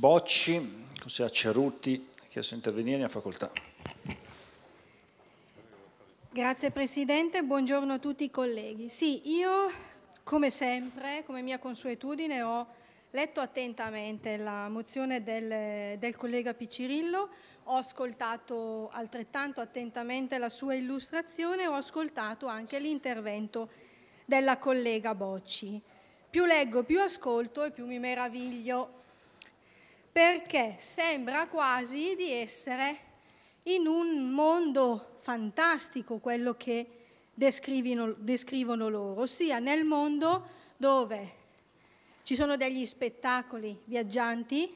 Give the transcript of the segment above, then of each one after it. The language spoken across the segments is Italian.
Bocci, consigliere Ceruti, ha chiesto di intervenire, in facoltà. Grazie Presidente, buongiorno a tutti i colleghi. Sì, io come sempre, come mia consuetudine, ho letto attentamente la mozione del, del collega Piccirillo, ho ascoltato altrettanto attentamente la sua illustrazione, ho ascoltato anche l'intervento della collega Bocci. Più leggo, più ascolto e più mi meraviglio perché sembra quasi di essere in un mondo fantastico quello che descrivono, loro, ossia nel mondo dove ci sono degli spettacoli viaggianti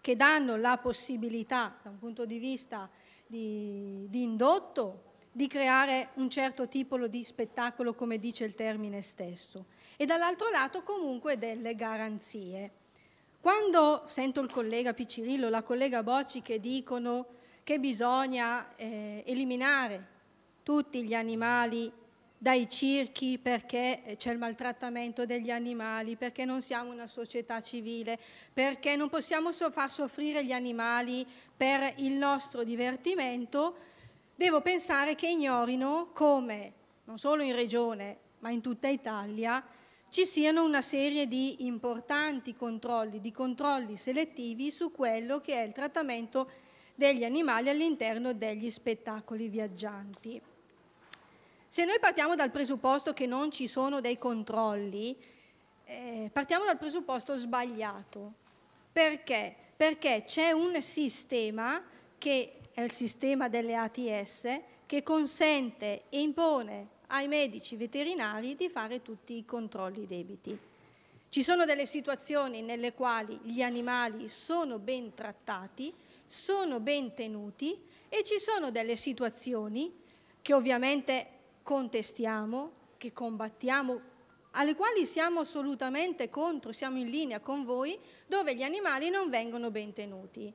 che danno la possibilità, da un punto di vista di, di indotto, di creare un certo tipo di spettacolo, come dice il termine stesso, e dall'altro lato comunque delle garanzie. Quando sento il collega Piccirillo, la collega Bocci che dicono che bisogna eh, eliminare tutti gli animali dai circhi perché c'è il maltrattamento degli animali, perché non siamo una società civile, perché non possiamo so far soffrire gli animali per il nostro divertimento, devo pensare che ignorino come, non solo in regione, ma in tutta Italia, ci siano una serie di importanti controlli, di controlli selettivi su quello che è il trattamento degli animali all'interno degli spettacoli viaggianti. Se noi partiamo dal presupposto che non ci sono dei controlli, eh, partiamo dal presupposto sbagliato. Perché? Perché c'è un sistema che è il sistema delle ATS che consente e impone ai medici veterinari di fare tutti i controlli debiti. Ci sono delle situazioni nelle quali gli animali sono ben trattati, sono ben tenuti e ci sono delle situazioni che ovviamente contestiamo, che combattiamo, alle quali siamo assolutamente contro, siamo in linea con voi, dove gli animali non vengono ben tenuti.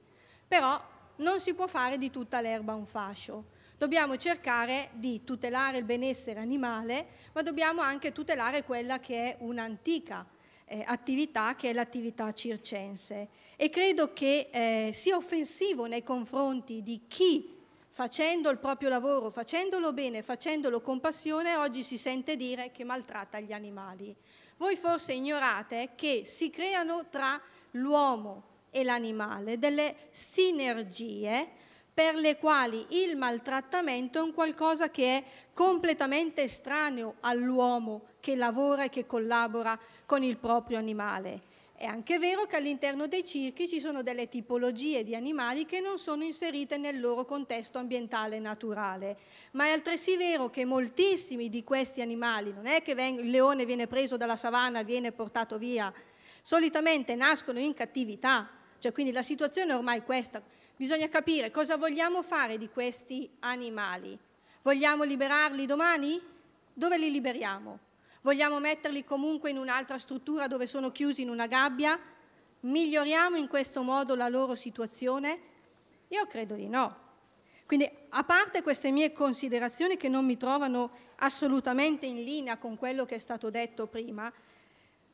Però non si può fare di tutta l'erba un fascio dobbiamo cercare di tutelare il benessere animale, ma dobbiamo anche tutelare quella che è un'antica eh, attività, che è l'attività circense. E credo che eh, sia offensivo nei confronti di chi facendo il proprio lavoro, facendolo bene, facendolo con passione, oggi si sente dire che maltratta gli animali. Voi forse ignorate che si creano tra l'uomo e l'animale delle sinergie per le quali il maltrattamento è un qualcosa che è completamente estraneo all'uomo che lavora e che collabora con il proprio animale. È anche vero che all'interno dei circhi ci sono delle tipologie di animali che non sono inserite nel loro contesto ambientale naturale, ma è altresì vero che moltissimi di questi animali, non è che il leone viene preso dalla savana, e viene portato via, solitamente nascono in cattività, cioè quindi la situazione è ormai questa, Bisogna capire cosa vogliamo fare di questi animali. Vogliamo liberarli domani? Dove li liberiamo? Vogliamo metterli comunque in un'altra struttura dove sono chiusi in una gabbia? Miglioriamo in questo modo la loro situazione? Io credo di no. Quindi, a parte queste mie considerazioni che non mi trovano assolutamente in linea con quello che è stato detto prima,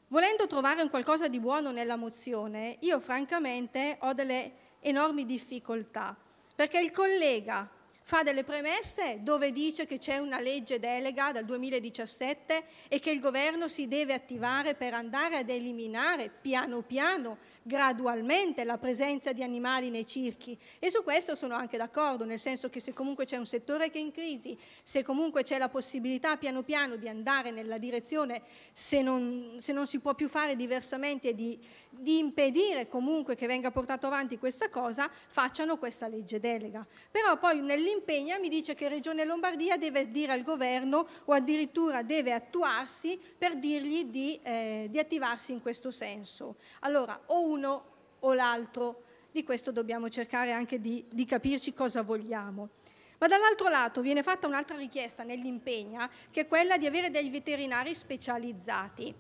volendo trovare un qualcosa di buono nella mozione, io francamente ho delle enormi difficoltà, perché il collega fa delle premesse dove dice che c'è una legge delega dal 2017 e che il governo si deve attivare per andare ad eliminare piano piano, gradualmente, la presenza di animali nei circhi. E su questo sono anche d'accordo, nel senso che se comunque c'è un settore che è in crisi, se comunque c'è la possibilità piano piano di andare nella direzione, se non, se non si può più fare diversamente, di, di impedire comunque che venga portato avanti questa cosa, facciano questa legge delega. Però poi nell'immediato impegna, mi dice che Regione Lombardia deve dire al governo o addirittura deve attuarsi per dirgli di, eh, di attivarsi in questo senso. Allora, o uno o l'altro, di questo dobbiamo cercare anche di, di capirci cosa vogliamo. Ma dall'altro lato viene fatta un'altra richiesta nell'impegna, che è quella di avere dei veterinari specializzati.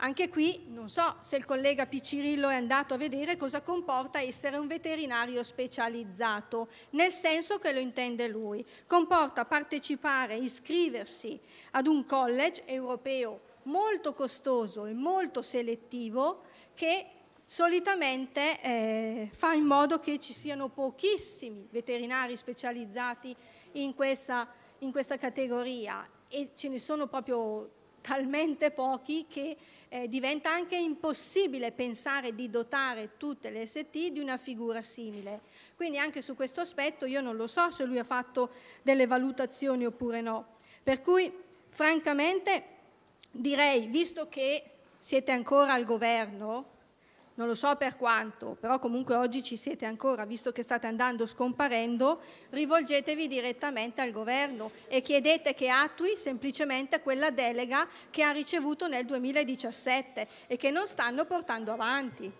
Anche qui non so se il collega Piccirillo è andato a vedere cosa comporta essere un veterinario specializzato, nel senso che lo intende lui. Comporta partecipare, iscriversi ad un college europeo molto costoso e molto selettivo che solitamente eh, fa in modo che ci siano pochissimi veterinari specializzati in questa, in questa categoria e ce ne sono proprio talmente pochi che eh, diventa anche impossibile pensare di dotare tutte le ST di una figura simile. Quindi anche su questo aspetto io non lo so se lui ha fatto delle valutazioni oppure no. Per cui francamente direi, visto che siete ancora al governo, non lo so per quanto, però comunque oggi ci siete ancora, visto che state andando scomparendo, rivolgetevi direttamente al governo e chiedete che attui semplicemente quella delega che ha ricevuto nel 2017 e che non stanno portando avanti.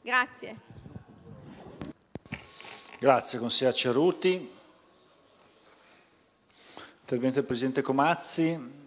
Grazie. Grazie consigliere Ceruti. Intervento del Presidente Comazzi.